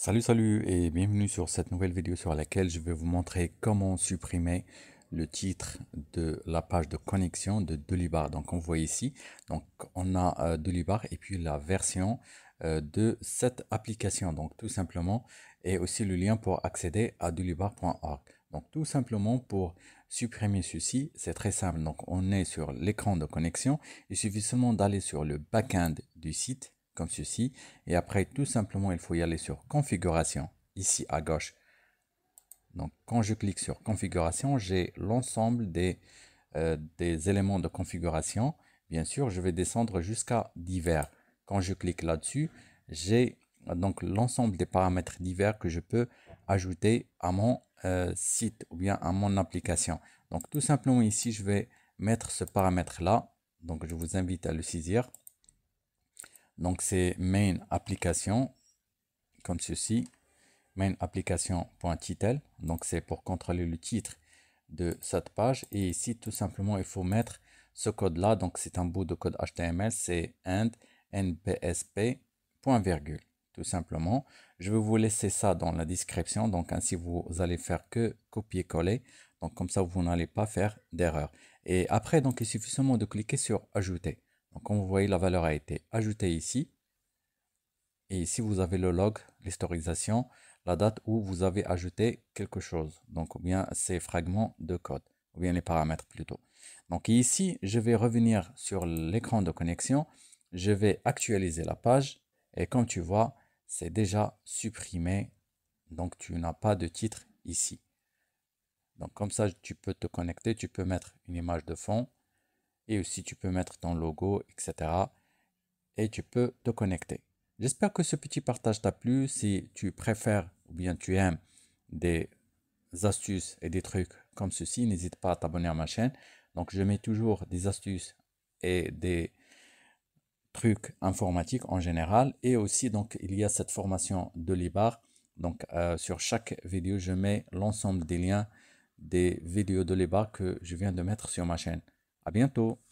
Salut salut et bienvenue sur cette nouvelle vidéo sur laquelle je vais vous montrer comment supprimer le titre de la page de connexion de Dolibar. Donc on voit ici, donc on a euh, Dolibar et puis la version euh, de cette application. Donc tout simplement et aussi le lien pour accéder à dolibar.org. Donc tout simplement pour supprimer ceci, c'est très simple. Donc on est sur l'écran de connexion. Il suffit seulement d'aller sur le back-end du site ceci. Et après, tout simplement, il faut y aller sur Configuration, ici à gauche. Donc, quand je clique sur Configuration, j'ai l'ensemble des, euh, des éléments de configuration. Bien sûr, je vais descendre jusqu'à divers. Quand je clique là-dessus, j'ai donc l'ensemble des paramètres divers que je peux ajouter à mon euh, site ou bien à mon application. Donc, tout simplement ici, je vais mettre ce paramètre là. Donc, je vous invite à le saisir. Donc c'est main application comme ceci, main application.title. Donc c'est pour contrôler le titre de cette page. Et ici tout simplement il faut mettre ce code là. Donc c'est un bout de code HTML, c'est end, npsp tout simplement. Je vais vous laisser ça dans la description. Donc ainsi vous allez faire que copier-coller. Donc comme ça vous n'allez pas faire d'erreur. Et après donc il suffit seulement de cliquer sur ajouter. Donc, comme vous voyez, la valeur a été ajoutée ici. Et ici, vous avez le log, l'historisation, la date où vous avez ajouté quelque chose. Donc, ou bien ces fragments de code, ou bien les paramètres plutôt. Donc ici, je vais revenir sur l'écran de connexion. Je vais actualiser la page. Et comme tu vois, c'est déjà supprimé. Donc, tu n'as pas de titre ici. Donc, comme ça, tu peux te connecter. Tu peux mettre une image de fond et aussi tu peux mettre ton logo, etc. Et tu peux te connecter. J'espère que ce petit partage t'a plu. Si tu préfères ou bien tu aimes des astuces et des trucs comme ceci, n'hésite pas à t'abonner à ma chaîne. Donc je mets toujours des astuces et des trucs informatiques en général. Et aussi, donc, il y a cette formation de l'IBAR. Donc, euh, sur chaque vidéo, je mets l'ensemble des liens des vidéos de l'IBAR que je viens de mettre sur ma chaîne. Abençoe.